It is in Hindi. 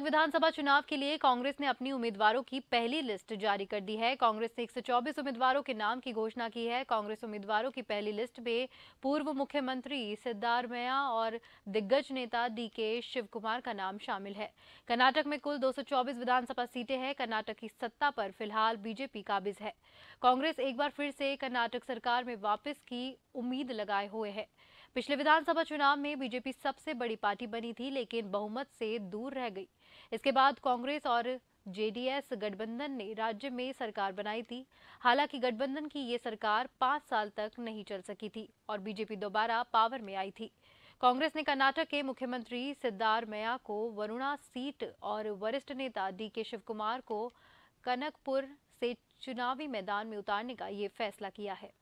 कर्नाटक तो विधानसभा चुनाव के लिए कांग्रेस ने अपनी उम्मीदवारों की पहली लिस्ट जारी कर दी है कांग्रेस ने 124 उम्मीदवारों के नाम की घोषणा की है कांग्रेस उम्मीदवारों की पहली लिस्ट में पूर्व मुख्यमंत्री सिद्धारमैया और दिग्गज नेता डी के शिव कुमार का नाम शामिल है कर्नाटक में कुल 224 विधानसभा सीटें हैं कर्नाटक की सत्ता पर फिलहाल बीजेपी काबिज है कांग्रेस एक बार फिर से कर्नाटक सरकार में वापिस की उम्मीद लगाए हुए है पिछले विधानसभा चुनाव में बीजेपी सबसे बड़ी पार्टी बनी थी लेकिन बहुमत से दूर रह गई इसके बाद कांग्रेस और जेडीएस गठबंधन ने राज्य में सरकार बनाई थी हालांकि गठबंधन की ये सरकार पांच साल तक नहीं चल सकी थी और बीजेपी दोबारा पावर में आई थी कांग्रेस ने कर्नाटक के मुख्यमंत्री मैया को वरुणा सीट और वरिष्ठ नेता डी के कुमार को कनकपुर से चुनावी मैदान में उतारने का ये फैसला किया है